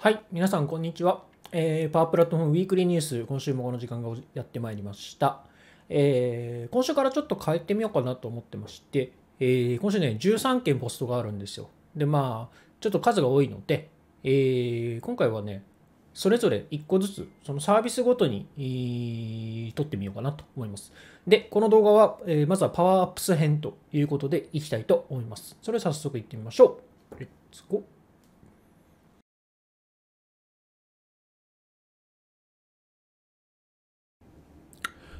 はい、皆さん、こんにちは。えー、パワープラットフォームウィークリーニュース、今週もこの時間がやってまいりました。えー、今週からちょっと変えてみようかなと思ってまして、えー、今週ね、13件ポストがあるんですよ。で、まあ、ちょっと数が多いので、え今回はね、それぞれ1個ずつ、そのサービスごとに、えー、撮ってみようかなと思います。で、この動画は、えまずはパワーアップス編ということでいきたいと思います。それ早速いってみましょう。レッツゴー。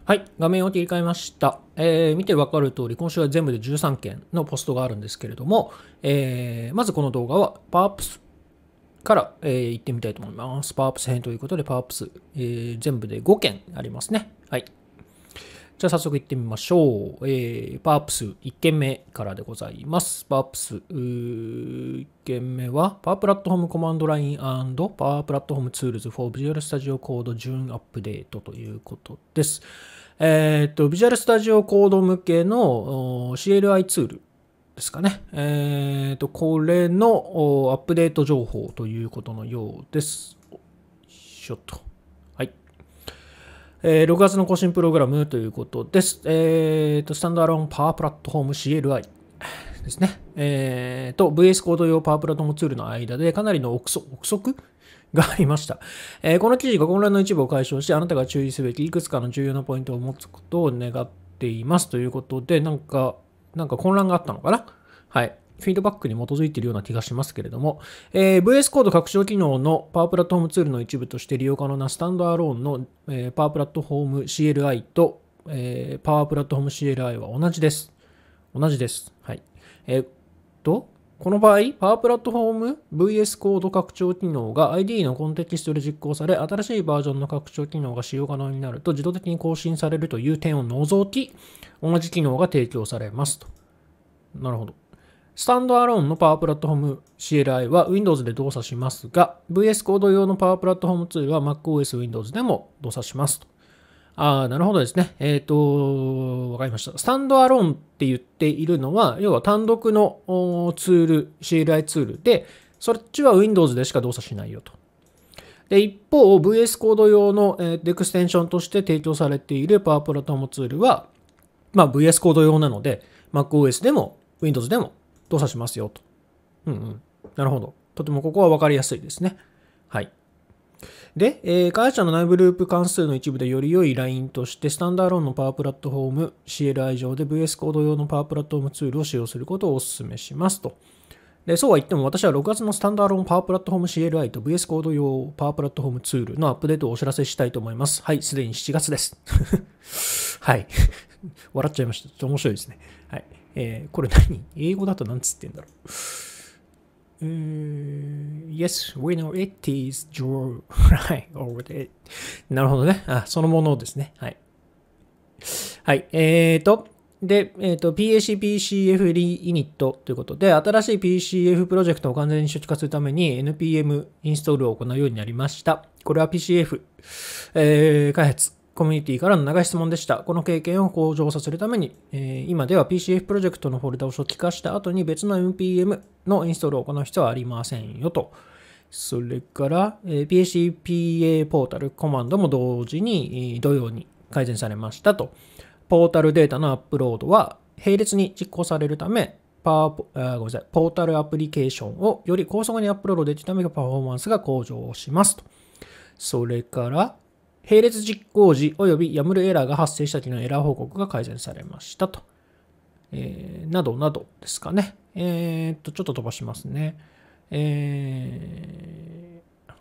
はい、画面を切り替えました。えー、見てわかる通り、今週は全部で13件のポストがあるんですけれども、えー、まずこの動画はパワーアップスから、えー、行ってみたいと思います。パワーアップス編ということで、パワーアップス、えー、全部で5件ありますね。はい。じゃあ早速行ってみましょう。えー、パープス1件目からでございます。パープス1件目は、パワープラットフォームコマンドラインパワープラットフォームツールズ for Visual Studio Code アップデートということです。えっ、と、Visual Studio Code 向けの CLI ツールですかね。えっ、と、これのアップデート情報ということのようです。よいしょと。えー、6月の更新プログラムということです。えっ、ー、と、スタンドアロンパワープラットフォーム CLI ですね。えっ、ー、と、VS コード用パワープラットフォームツールの間でかなりの憶測がありました。えー、この記事が混乱の一部を解消して、あなたが注意すべきいくつかの重要なポイントを持つことを願っていますということで、なんか、なんか混乱があったのかなはい。フィードバックに基づいているような気がしますけれども、えー、VS コード拡張機能のパワープラットフォームツールの一部として利用可能なスタンドアローンの、えー、パワープラットフォーム CLI と、えー、パワープラットフォーム CLI は同じです。同じです。はい。えー、っと、この場合、パワープラットフォーム VS コード拡張機能が i d のコンテキストで実行され、新しいバージョンの拡張機能が使用可能になると自動的に更新されるという点を除き、同じ機能が提供されますと。なるほど。スタンドアローンのパワープラットフォーム CLI は Windows で動作しますが、VS コード用のパワープラットフォームツールは MacOS、Windows でも動作しますと。ああ、なるほどですね。えっ、ー、と、わかりました。スタンドアローンって言っているのは、要は単独のツール、CLI ツールで、そっちは Windows でしか動作しないよと。で、一方、VS コード用の、えエクステンションとして提供されているパワープラットフォームツールは、まあ、VS コード用なので、MacOS でも Windows でも動作しますよと。うんうん。なるほど。とてもここは分かりやすいですね。はい。で、えー、会社の内部ループ関数の一部でより良いラインとして、スタンダーローンのパワープラットフォーム、CLI 上で VS コード用のパワープラットフォームツールを使用することをお勧めしますと。で、そうは言っても私は6月のスタンダーローンパワープラットフォーム CLI と VS コード用パワープラットフォームツールのアップデートをお知らせしたいと思います。はい、すでに7月です。はい。笑っちゃいました。ちょっと面白いですね。はい。えー、これ何英語だと何つってんだろう。u ー、yes, we know it is j o u r right or i なるほどね。あ、そのものですね。はい。はい。えーと、で、えっ、ー、と、PACPCF リイニットということで、新しい PCF プロジェクトを完全に初期化するために NPM インストールを行うようになりました。これは PCF、えー、開発コミュニティからの長い質問でした。この経験を向上させるために、えー、今では PCF プロジェクトのフォルダを初期化した後に別の NPM のインストールを行う必要はありませんよと。それから、えー、p c p a ポータルコマンドも同時に、えー、同様に改善されましたと。ポータルデータのアップロードは並列に実行されるため、パワーポあごめんなさいポータルアプリケーションをより高速にアップロードできるためパフォーマンスが向上しますと。それから、並列実行時及びヤムルエラーが発生した時のエラー報告が改善されましたと。えー、などなどですかね。えー、っと、ちょっと飛ばしますね。えー、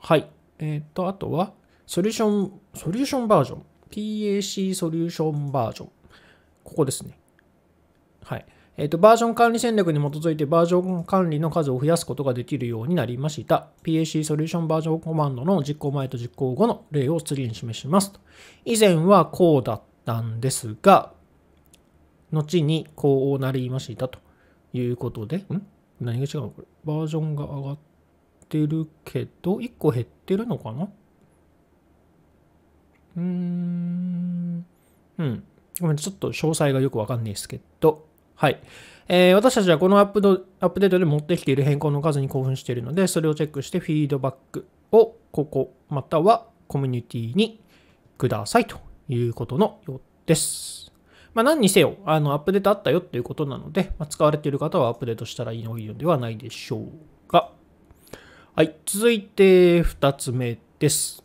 はい。えー、っと、あとは、ソリューション、ソリューションバージョン。PAC ソリューションバージョン。ここですね。はい。えっ、と、バージョン管理戦略に基づいてバージョン管理の数を増やすことができるようになりました。PAC ソリューションバージョンコマンドの実行前と実行後の例を次に示します以前はこうだったんですが、後にこうなりましたということで、ん何が違うのこれ。バージョンが上がってるけど、1個減ってるのかなうーん。うん。ごめん、ちょっと詳細がよくわかんないですけど。はい。えー、私たちはこのアップドアップデートで持ってきている変更の数に興奮しているので、それをチェックしてフィードバックをここまたはコミュニティにくださいということのようです。まあ、何にせよ、あの、アップデートあったよっていうことなので、まあ、使われている方はアップデートしたらいいのではないでしょうか。はい、続いて2つ目です。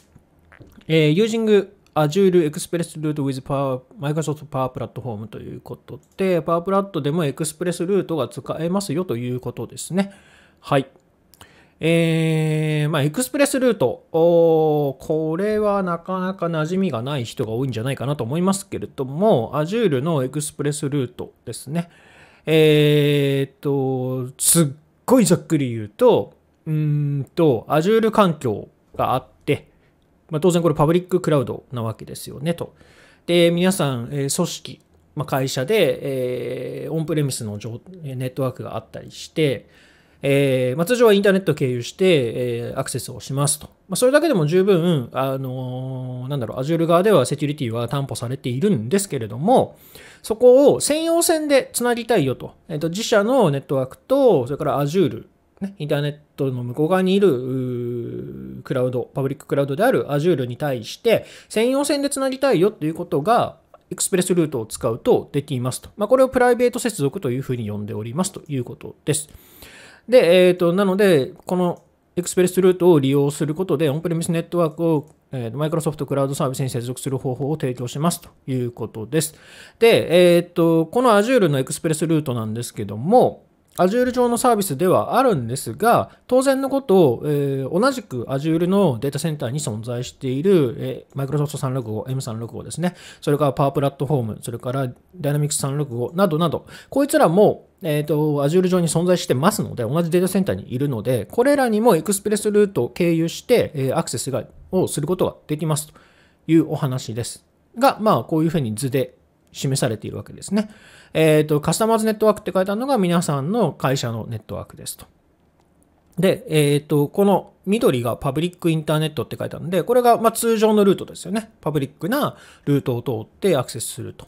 えー、ユージング Azure Express r o u t with Power Microsoft Power Platform ということで、Power Plat でも Express ルートが使えますよということですね。はい。えー、まあ、エクスプレスルート。これはなかなか馴染みがない人が多いんじゃないかなと思いますけれども、Azure のエクスプレスルートですね。えー、っと、すっごいざっくり言うと、うんと、Azure 環境があって、まあ、当然これパブリッククラウドなわけですよねと。で、皆さん、え組織、まあ、会社で、えー、オンプレミスのネットワークがあったりして、えーまあ、通常はインターネット経由して、えー、アクセスをしますと。まあ、それだけでも十分、あのー、なんだろう、Azure 側ではセキュリティは担保されているんですけれども、そこを専用線でつなぎたいよと。えっ、ー、と、自社のネットワークと、それから Azure ね、インターネットの向こう側にいるクラウド、パブリッククラウドである Azure に対して、専用線でつなぎたいよということが、エクスプレスルートを使うとできますと。まあ、これをプライベート接続というふうに呼んでおりますということです。で、えっ、ー、と、なので、このエクスプレスルートを利用することで、オンプレミスネットワークをマイクロソフトクラウドサービスに接続する方法を提供しますということです。で、えっ、ー、と、この Azure のエクスプレスルートなんですけども、Azure 上のサービスではあるんですが、当然のことを、えー、同じく Azure のデータセンターに存在している、えー、Microsoft 365、M365 ですね、それから Power プラットフォーム、それから Dynamics 365などなど、こいつらも、えっ、ー、と、Azure 上に存在してますので、同じデータセンターにいるので、これらにもエクスプレスルートを経由して、えー、アクセスがをすることができますというお話です。が、まあ、こういうふうに図で示されているわけですね。えっ、ー、と、カスタマーズネットワークって書いてあるのが皆さんの会社のネットワークですと。で、えっ、ー、と、この緑がパブリックインターネットって書いてあるんで、これがま通常のルートですよね。パブリックなルートを通ってアクセスすると。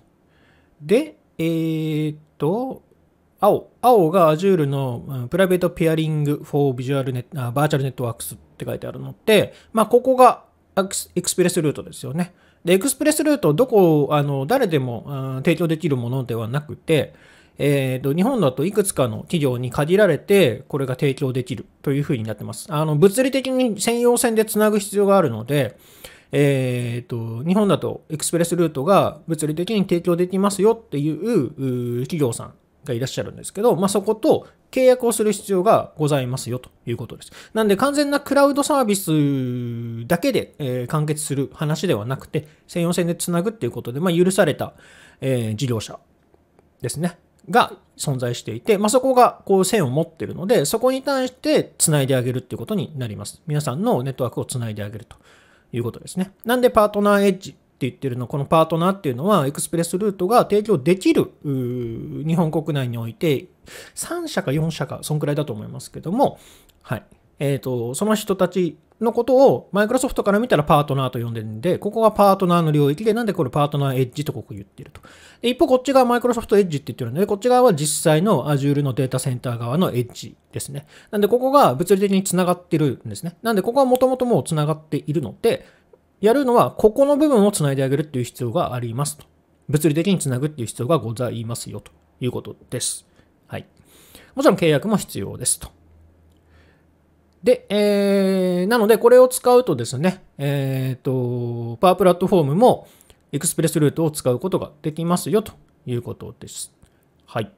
で、えっ、ー、と、青。青が Azure のプライベートペアリング for v i ュ u a l Net、バーチャルネットワークスって書いてあるのって、まあ、ここがエクスプレスルートですよね。で、エクスプレスルート、どこ、あの、誰でも提供できるものではなくて、えっ、ー、と、日本だといくつかの企業に限られて、これが提供できるというふうになってます。あの、物理的に専用線でつなぐ必要があるので、えっ、ー、と、日本だとエクスプレスルートが物理的に提供できますよっていう企業さんがいらっしゃるんですけど、まあ、そこと契約をする必要がございますよということです。なんで完全なクラウドサービスだけで、え完結する話ではなくて、専用線でつなぐっていうことで、まあ、許された、え事業者ですね。が存在していて、まあ、そこがこう線を持ってるので、そこに対して繋いであげるっていうことになります。皆さんのネットワークをつないであげるということですね。なんでパートナーエッジって言ってるのこのパートナーっていうのはエクスプレスルートが提供できる日本国内において3社か4社かそんくらいだと思いますけども、はいえーと、その人たちのことをマイクロソフトから見たらパートナーと呼んでるんで、ここがパートナーの領域で、なんでこれパートナーエッジとここ言ってると。で、一方こっち側マイクロソフトエッジって言ってるんで、こっち側は実際の Azure のデータセンター側のエッジですね。なんでここが物理的に繋がってるんですね。なんでここはもともともう繋がっているので、やるのは、ここの部分をつないであげるっていう必要がありますと。物理的につなぐっていう必要がございますよということです。はい。もちろん契約も必要ですと。で、えー、なのでこれを使うとですね、えっ、ー、と、パワープラットフォームもエクスプレスルートを使うことができますよということです。はい。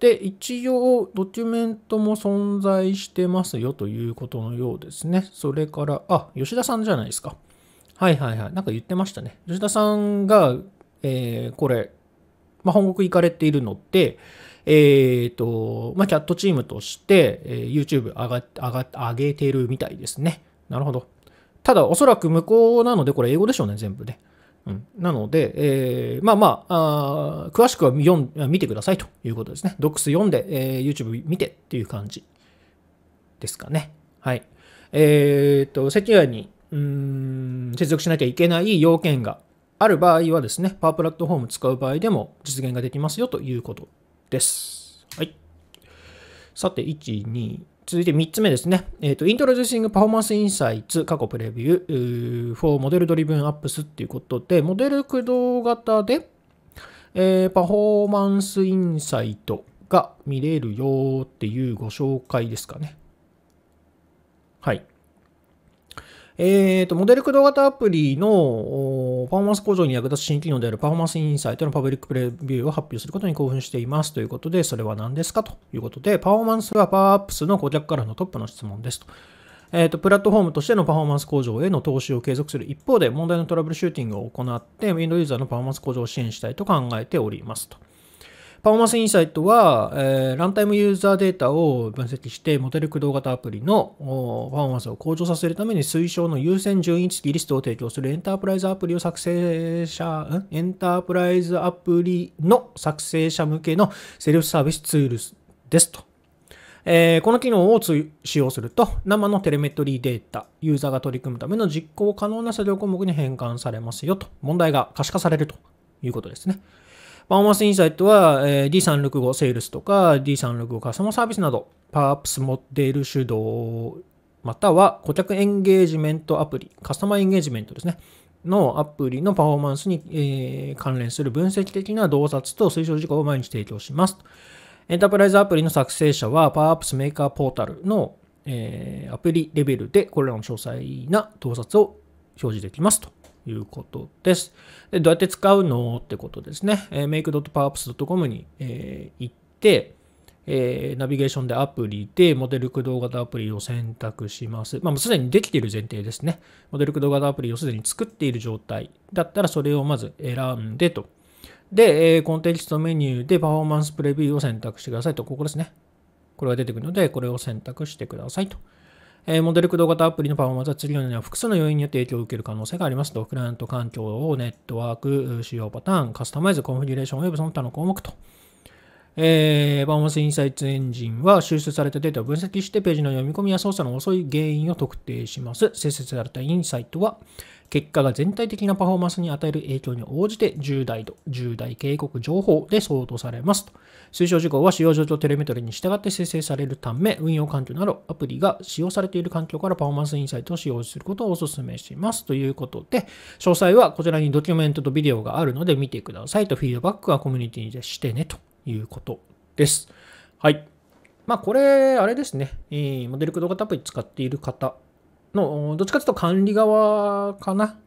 で、一応ドキュメントも存在してますよということのようですね。それから、あ、吉田さんじゃないですか。はいはいはい。なんか言ってましたね。吉田さんが、えー、これ、まあ、本国行かれているのって、えっ、ー、と、まあ、キャットチームとして、えー、YouTube 上が、上が、上げてるみたいですね。なるほど。ただ、おそらく向こうなので、これ英語でしょうね、全部ね。うん、なので、えー、まあまああ、詳しくは読ん見てくださいということですね。ドックス読んで、えー、YouTube 見てっていう感じですかね。はい。えっ、ー、と、関谷にうーん、接続しなきゃいけない要件がある場合はですね、パワープラットフォーム使う場合でも実現ができますよということです。はい。さて、1、2、続いて3つ目ですね。えっ、ー、と、イントロデューシングパフォーマンスインサイツ過去プレビュー、for モデルドリブンアップスっていうことで、モデル駆動型で、えー、パフォーマンスインサイトが見れるよっていうご紹介ですかね。はい。えっ、ー、と、モデル駆動型アプリのパフォーマンス向上に役立つ新機能であるパフォーマンスインサイトのパブリックプレビューを発表することに興奮していますということで、それは何ですかということで、パフォーマンスはパワーアップスの顧客からのトップの質問ですと。えっ、ー、と、プラットフォームとしてのパフォーマンス向上への投資を継続する一方で、問題のトラブルシューティングを行って、ウィンドウユーザーのパフォーマンス向上を支援したいと考えておりますと。パフォーマンスインサイトは、えー、ランタイムユーザーデータを分析して、モデル駆動型アプリのパフォーマンスを向上させるために推奨の優先順位付きリストを提供するエンタープライズアプリを作成者、エンタープライズアプリの作成者向けのセルフサービスツールですと。えー、この機能を使用すると、生のテレメトリーデータ、ユーザーが取り組むための実行可能な作業項目に変換されますよと。問題が可視化されるということですね。パフォーマンスインサイトは、えー、D365 セールスとか D365 カスタマーサービスなど、パープスモデル主導、または顧客エンゲージメントアプリ、カスタマーエンゲージメントですね。のアプリのパフォーマンスに、え関連する分析的な洞察と推奨事項を毎日提供します。エンタープライズアプリの作成者は PowerApps メーカーポータルの、えアプリレベルでこれらの詳細な洞察を表示できますと。いうことです。でどうやって使うのってことですね。えー、make.powerapps.com に、えー、行って、えー、ナビゲーションでアプリで、モデル駆動型アプリを選択します。まあ、もうすでにできている前提ですね。モデル駆動型アプリをすでに作っている状態だったら、それをまず選んでと。で、えコンテンツとメニューでパフォーマンスプレビューを選択してくださいと。ここですね。これが出てくるので、これを選択してくださいと。えー、モデル駆動型アプリのパフォーマンスは次のような複数の要因によって影響を受ける可能性がありますと、クライアント環境をネットワーク、使用パターン、カスタマイズ、コンフィギュレーション、ウェブその他の項目と。えー、パフォーマンスインサイツエンジンは収集されたデータを分析してページの読み込みや操作の遅い原因を特定します。生成されたインサイトは、結果が全体的なパフォーマンスに与える影響に応じて重大度、重大警告情報で相当されますと。推奨事項は使用上とテレメトリに従って生成されるため、運用環境などアプリが使用されている環境からパフォーマンスインサイトを使用することをお勧めしますということで、詳細はこちらにドキュメントとビデオがあるので見てくださいと、フィードバックはコミュニティでしてねということです。はい。まあこれ、あれですね、モデル駆動型アプリ使っている方の、どっちかというと管理側かな。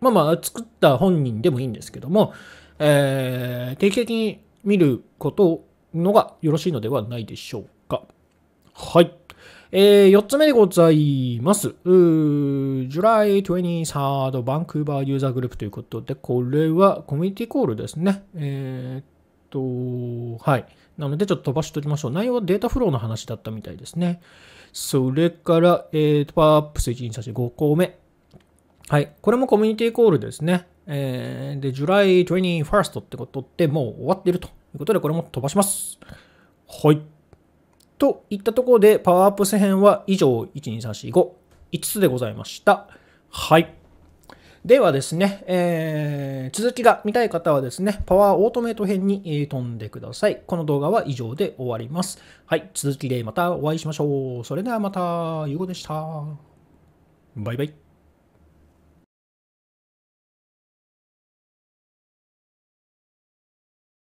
まあまあ、作った本人でもいいんですけども、えー、定期的に見ることのがよろしいのではないでしょうか。はい。えー、4つ目でございます。July 23rd バンクーバーユーザーグループということで、これはコミュニティコールですね。えー、っと、はい。なのでちょっと飛ばしておきましょう。内容はデータフローの話だったみたいですね。それから、えーパワーアップス1、2、3、4、5個目。はい。これもコミュニティコールですね。えー、で、July 21st ってことって、もう終わってるということで、これも飛ばします。はい。といったところで、パワーアップス編は以上、1、2、3、4、5、5つでございました。はい。ではですね、えー、続きが見たい方はですね、パワーオートメイト編に飛んでください。この動画は以上で終わります。はい、続きでまたお会いしましょう。それではまた、ゆうごでした。バイバイ。